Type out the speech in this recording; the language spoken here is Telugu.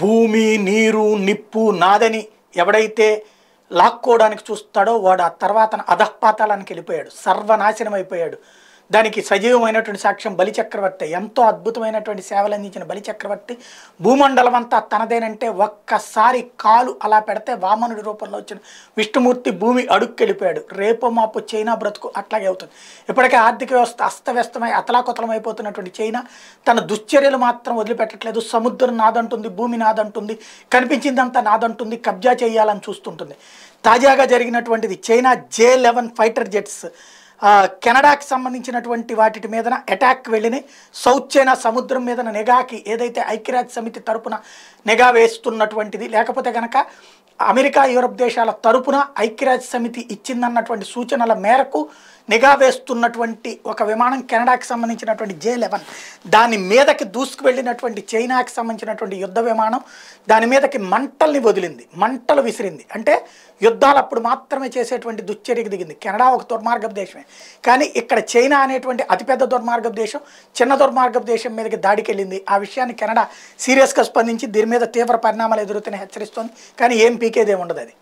భూమి నీరు నిప్పు నాదని ఎవడైతే లాక్కోవడానికి చూస్తాడో వాడు ఆ తర్వాత అధఃపాతాలానికి వెళ్ళిపోయాడు సర్వనాశనం అయిపోయాడు దానికి సజీవమైనటువంటి సాక్ష్యం బలిచక్రవర్తి ఎంతో అద్భుతమైనటువంటి సేవలు అందించిన బలిచక్రవర్తి భూమండలం అంతా తనదేనంటే ఒక్కసారి కాలు అలా పెడితే వామనుడి రూపంలో వచ్చిన విష్ణుమూర్తి భూమి అడుక్కెళ్ళిపోయాడు రేపు మాపు చైనా బ్రతుకు అట్లాగే అవుతుంది ఇప్పటికే ఆర్థిక వ్యవస్థ అస్తవ్యస్తమై అతలాకుతలమైపోతున్నటువంటి చైనా తన దుశ్చర్యలు మాత్రం వదిలిపెట్టట్లేదు సముద్రం నాదంటుంది భూమి నాదంటుంది కనిపించిందంతా నాదంటుంది కబ్జా చేయాలని చూస్తుంటుంది తాజాగా జరిగినటువంటిది China J eleven fighter jets కెనడాకి సంబంధించినటువంటి వాటి మీదన అటాక్ వెళ్ళినాయి సౌత్ చైనా సముద్రం మీదన నిఘాకి ఏదైతే ఐక్యరాజ్య సమితి తరపున నిఘా వేస్తున్నటువంటిది లేకపోతే కనుక అమెరికా యూరప్ దేశాల తరపున ఐక్యరాజ్య సమితి ఇచ్చిందన్నటువంటి సూచనల మేరకు నిఘా వేస్తున్నటువంటి ఒక విమానం కెనడాకి సంబంధించినటువంటి జే లెవెన్ దాని మీదకి దూసుకు వెళ్ళినటువంటి చైనాకి సంబంధించినటువంటి యుద్ధ విమానం దాని మీదకి మంటల్ని వదిలింది మంటలు విసిరింది అంటే యుద్ధాలు అప్పుడు మాత్రమే చేసేటువంటి దుశ్చర్యకు దిగింది కెనడా ఒక దుర్మార్గపు దేశమే కానీ ఇక్కడ చైనా అనేటువంటి అతిపెద్ద దుర్మార్గపు దేశం చిన్న దుర్మార్గపు దేశం మీదకి దాడికి వెళ్ళింది ఆ విషయాన్ని కెనడా సీరియస్గా స్పందించి దీని మీద తీవ్ర పరిణామాలు ఎదురుతూనే హెచ్చరిస్తోంది కానీ ఏం పీకేదే ఉండదు అది